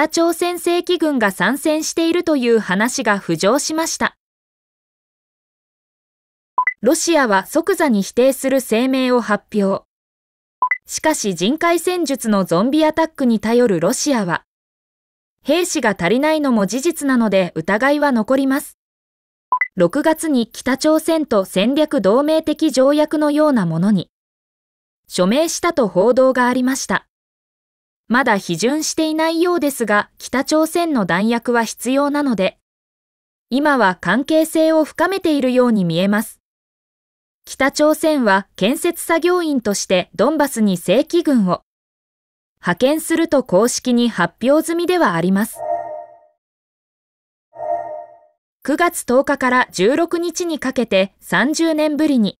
北朝鮮正規軍が参戦しているという話が浮上しました。ロシアは即座に否定する声明を発表。しかし人海戦術のゾンビアタックに頼るロシアは、兵士が足りないのも事実なので疑いは残ります。6月に北朝鮮と戦略同盟的条約のようなものに、署名したと報道がありました。まだ批准していないようですが、北朝鮮の弾薬は必要なので、今は関係性を深めているように見えます。北朝鮮は建設作業員としてドンバスに正規軍を派遣すると公式に発表済みではあります。9月10日から16日にかけて30年ぶりに、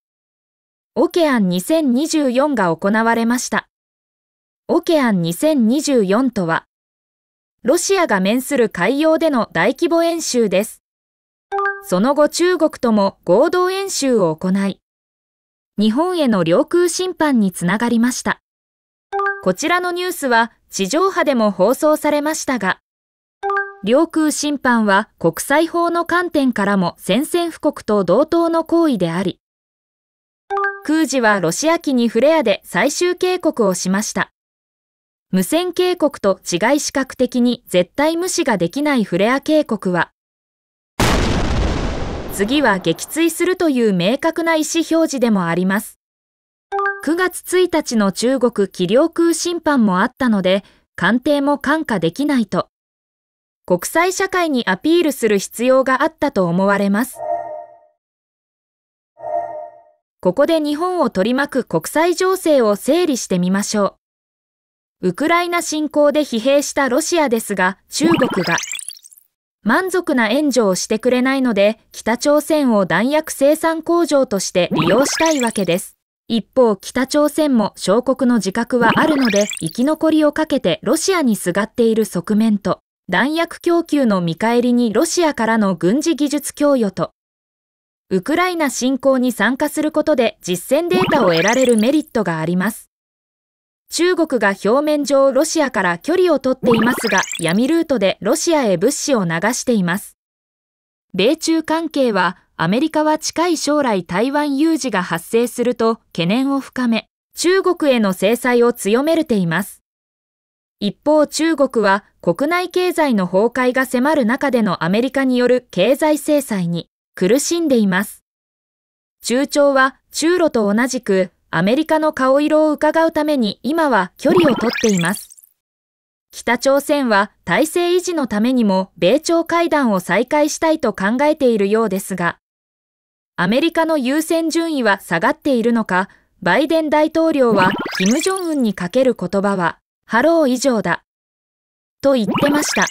オケアン2024が行われました。オケアン2024とは、ロシアが面する海洋での大規模演習です。その後中国とも合同演習を行い、日本への領空侵犯につながりました。こちらのニュースは地上波でも放送されましたが、領空侵犯は国際法の観点からも宣戦布告と同等の行為であり、空自はロシア機にフレアで最終警告をしました。無線警告と違い視覚的に絶対無視ができないフレア警告は、次は撃墜するという明確な意思表示でもあります。9月1日の中国気領空侵犯もあったので、官邸も感化できないと、国際社会にアピールする必要があったと思われます。ここで日本を取り巻く国際情勢を整理してみましょう。ウクライナ侵攻で疲弊したロシアですが、中国が満足な援助をしてくれないので、北朝鮮を弾薬生産工場として利用したいわけです。一方、北朝鮮も小国の自覚はあるので、生き残りをかけてロシアにすがっている側面と、弾薬供給の見返りにロシアからの軍事技術供与と、ウクライナ侵攻に参加することで実践データを得られるメリットがあります。中国が表面上ロシアから距離を取っていますが、闇ルートでロシアへ物資を流しています。米中関係は、アメリカは近い将来台湾有事が発生すると懸念を深め、中国への制裁を強めれています。一方中国は国内経済の崩壊が迫る中でのアメリカによる経済制裁に苦しんでいます。中朝は中ロと同じくアメリカの顔色を伺うために今は距離をとっています。北朝鮮は体制維持のためにも米朝会談を再開したいと考えているようですが、アメリカの優先順位は下がっているのか、バイデン大統領は金正恩にかける言葉は、ハロー以上だ。と言ってました。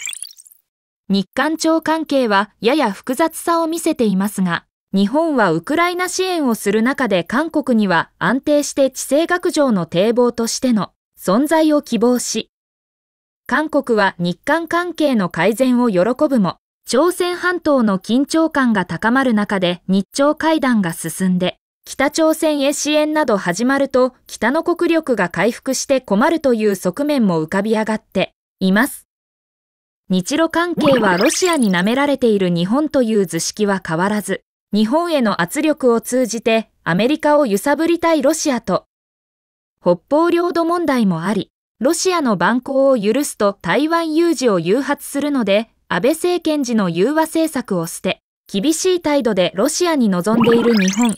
日韓朝関係はやや複雑さを見せていますが、日本はウクライナ支援をする中で韓国には安定して地政学上の堤防としての存在を希望し、韓国は日韓関係の改善を喜ぶも、朝鮮半島の緊張感が高まる中で日朝会談が進んで、北朝鮮へ支援など始まると北の国力が回復して困るという側面も浮かび上がっています。日露関係はロシアに舐められている日本という図式は変わらず、日本への圧力を通じてアメリカを揺さぶりたいロシアと、北方領土問題もあり、ロシアの蛮行を許すと台湾有事を誘発するので、安倍政権時の融和政策を捨て、厳しい態度でロシアに臨んでいる日本。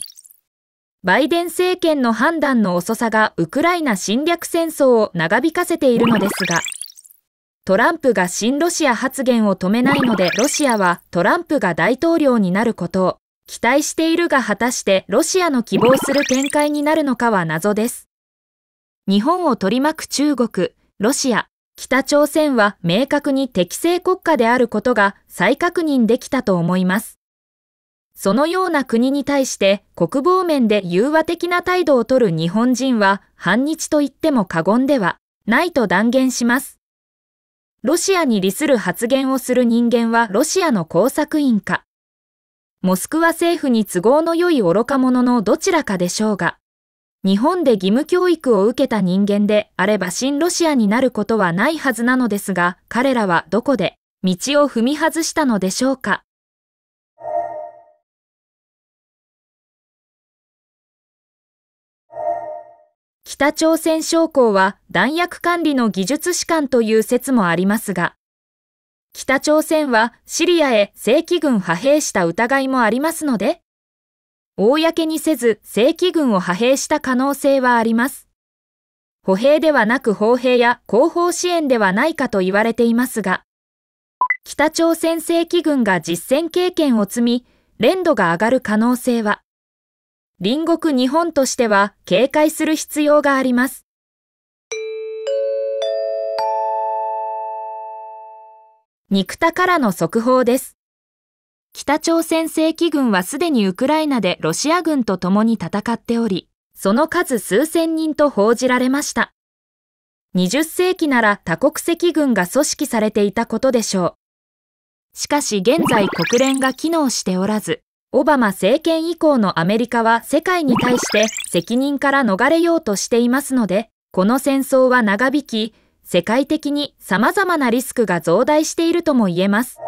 バイデン政権の判断の遅さがウクライナ侵略戦争を長引かせているのですが、トランプが新ロシア発言を止めないのでロシアはトランプが大統領になることを、期待しているが果たしてロシアの希望する展開になるのかは謎です。日本を取り巻く中国、ロシア、北朝鮮は明確に適正国家であることが再確認できたと思います。そのような国に対して国防面で融和的な態度をとる日本人は反日と言っても過言ではないと断言します。ロシアに利する発言をする人間はロシアの工作員か、モスクワ政府に都合の良い愚か者のどちらかでしょうが、日本で義務教育を受けた人間であれば新ロシアになることはないはずなのですが、彼らはどこで道を踏み外したのでしょうか。北朝鮮将校は弾薬管理の技術士官という説もありますが、北朝鮮はシリアへ正規軍派兵した疑いもありますので、公にせず正規軍を派兵した可能性はあります。歩兵ではなく砲兵や後方支援ではないかと言われていますが、北朝鮮正規軍が実戦経験を積み、連度が上がる可能性は、隣国日本としては警戒する必要があります。肉田からの速報です。北朝鮮正規軍はすでにウクライナでロシア軍と共に戦っており、その数数千人と報じられました。20世紀なら多国籍軍が組織されていたことでしょう。しかし現在国連が機能しておらず、オバマ政権以降のアメリカは世界に対して責任から逃れようとしていますので、この戦争は長引き、世界的に様々なリスクが増大しているとも言えます。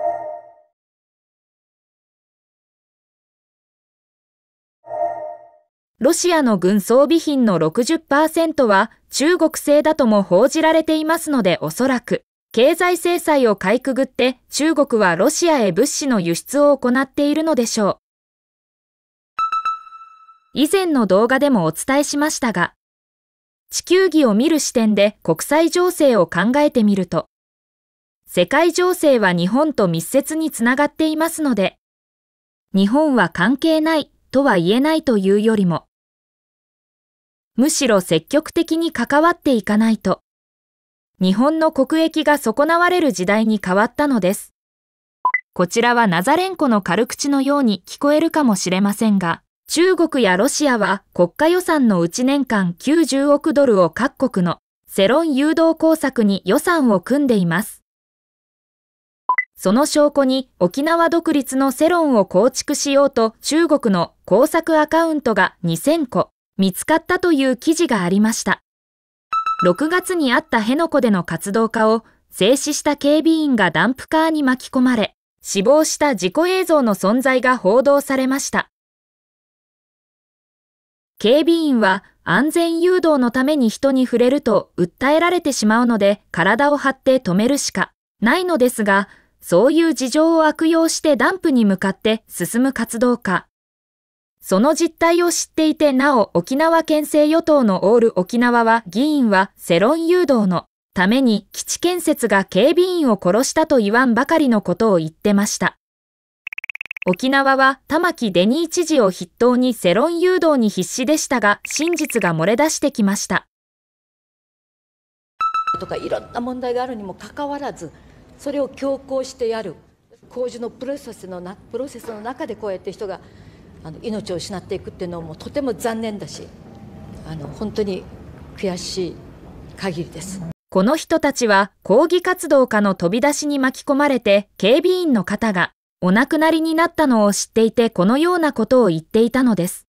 ロシアの軍装備品の60%は中国製だとも報じられていますのでおそらく、経済制裁をかいくぐって中国はロシアへ物資の輸出を行っているのでしょう。以前の動画でもお伝えしましたが、地球儀を見る視点で国際情勢を考えてみると、世界情勢は日本と密接につながっていますので、日本は関係ないとは言えないというよりも、むしろ積極的に関わっていかないと、日本の国益が損なわれる時代に変わったのです。こちらはナザレンコの軽口のように聞こえるかもしれませんが、中国やロシアは国家予算のうち年間90億ドルを各国の世論誘導工作に予算を組んでいます。その証拠に沖縄独立の世論を構築しようと中国の工作アカウントが2000個見つかったという記事がありました。6月にあった辺野古での活動家を静止した警備員がダンプカーに巻き込まれ死亡した事故映像の存在が報道されました。警備員は安全誘導のために人に触れると訴えられてしまうので体を張って止めるしかないのですが、そういう事情を悪用してダンプに向かって進む活動家。その実態を知っていてなお沖縄県政与党のオール沖縄は議員は世論誘導のために基地建設が警備員を殺したと言わんばかりのことを言ってました。沖縄は玉城デニー知事を筆頭に世論誘導に必死でしたが、真実が漏れ出してきました。とかいろんな問題があるにもかかわらず、それを強行してやる。工事のプロセスのなプロセスの中でこうやって人があの命を失っていくっていうのもとても残念だしあの本当に悔しい限りですこの人たちは抗議活動家の飛び出しに巻き込まれて警備員の方がお亡くなりになったのを知っていてこのようなことを言っていたのです。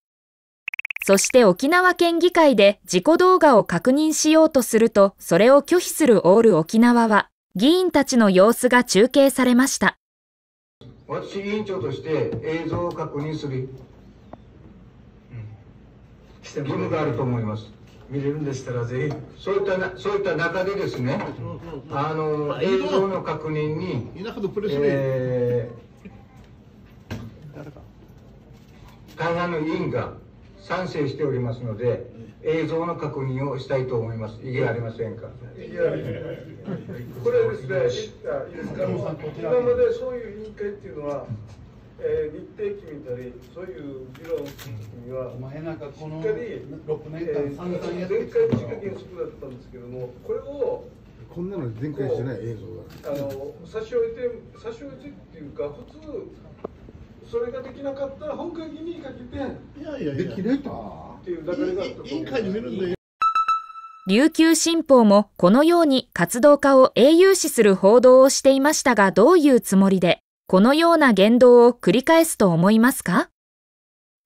そして沖縄県議会で事故動画を確認しようとすると、それを拒否するオール沖縄は、議員たちの様子が中継されました。私委員長として映像を確認する義務があると思います。見れるんでしたらぜひそういったそういった中でですね、あの映像の確認に、えー大半の委員が賛成しておりますので、映像の確認をしたいと思います。異議ありませんか。異議ありません。これですね、いいですか。今までそういう委員会っていうのは、えー、日程決めたり、そういう議論をするときには、お前かこの6年間前回の仕掛けがそこだったんですけども、これをこんなの前回してない映像が。あの差し置いて差し置いてっていうか普通。それができなかったら本会議にかけていやいやできれとっていう流れが委員会に見るんだよ琉球新報もこのように活動家を英雄視する報道をしていましたがどういうつもりでこのような言動を繰り返すと思いますか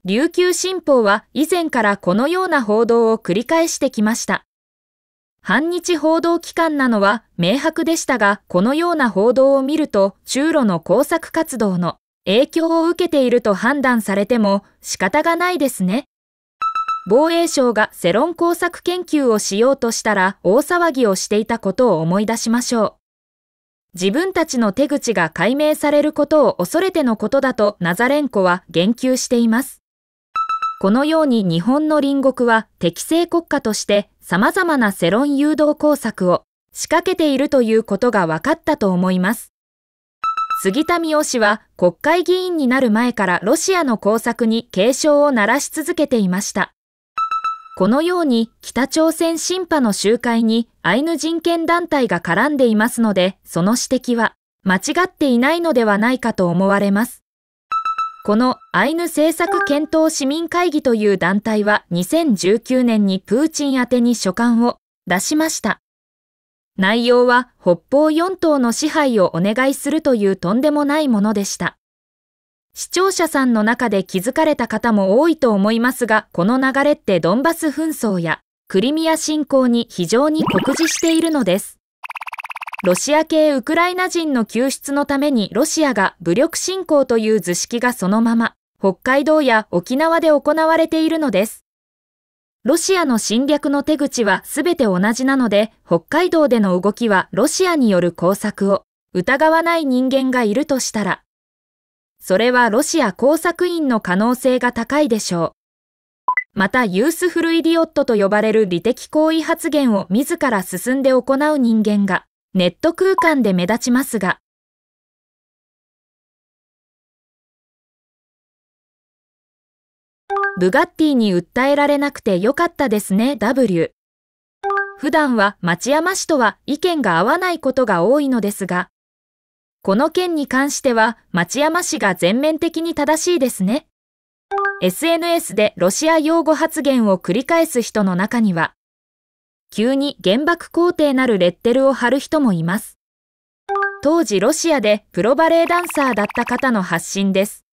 琉球新報は以前からこのような報道を繰り返してきました。反日報道機関なのは明白でしたが、このような報道を見ると、中路の工作活動の影響を受けていると判断されても仕方がないですね。防衛省が世論工作研究をしようとしたら大騒ぎをしていたことを思い出しましょう。自分たちの手口が解明されることを恐れてのことだとナザレンコは言及しています。このように日本の隣国は適正国家として様々な世論誘導工作を仕掛けているということが分かったと思います。杉田水脈氏は国会議員になる前からロシアの工作に警鐘を鳴らし続けていました。このように北朝鮮審判の集会にアイヌ人権団体が絡んでいますので、その指摘は間違っていないのではないかと思われます。このアイヌ政策検討市民会議という団体は2019年にプーチン宛に書簡を出しました。内容は北方四島の支配をお願いするというとんでもないものでした。視聴者さんの中で気づかれた方も多いと思いますが、この流れってドンバス紛争やクリミア侵攻に非常に酷似しているのです。ロシア系ウクライナ人の救出のためにロシアが武力侵攻という図式がそのまま北海道や沖縄で行われているのです。ロシアの侵略の手口は全て同じなので、北海道での動きはロシアによる工作を疑わない人間がいるとしたら、それはロシア工作員の可能性が高いでしょう。また、ユースフルイディオットと呼ばれる利的行為発言を自ら進んで行う人間が、ネット空間で目立ちますが、ブガッティに訴えられなくてよかったですね、W。普段は町山市とは意見が合わないことが多いのですが、この件に関しては町山市が全面的に正しいですね。SNS でロシア用語発言を繰り返す人の中には、急に原爆皇帝なるレッテルを貼る人もいます。当時ロシアでプロバレエダンサーだった方の発信です。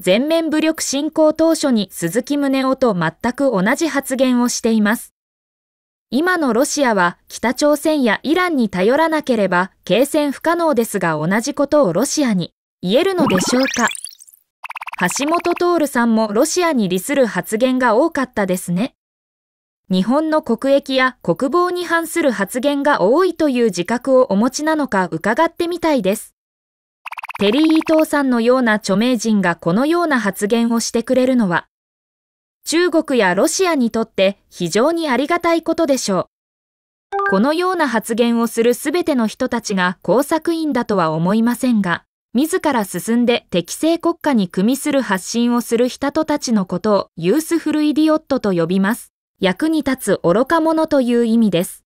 全面武力侵攻当初に鈴木宗男と全く同じ発言をしています。今のロシアは北朝鮮やイランに頼らなければ継戦不可能ですが同じことをロシアに言えるのでしょうか橋本徹さんもロシアに利する発言が多かったですね。日本の国益や国防に反する発言が多いという自覚をお持ちなのか伺ってみたいです。テリー伊藤さんのような著名人がこのような発言をしてくれるのは、中国やロシアにとって非常にありがたいことでしょう。このような発言をするすべての人たちが工作員だとは思いませんが、自ら進んで適正国家に組みする発信をする人たちのことをユースフルイディオットと呼びます。役に立つ愚か者という意味です。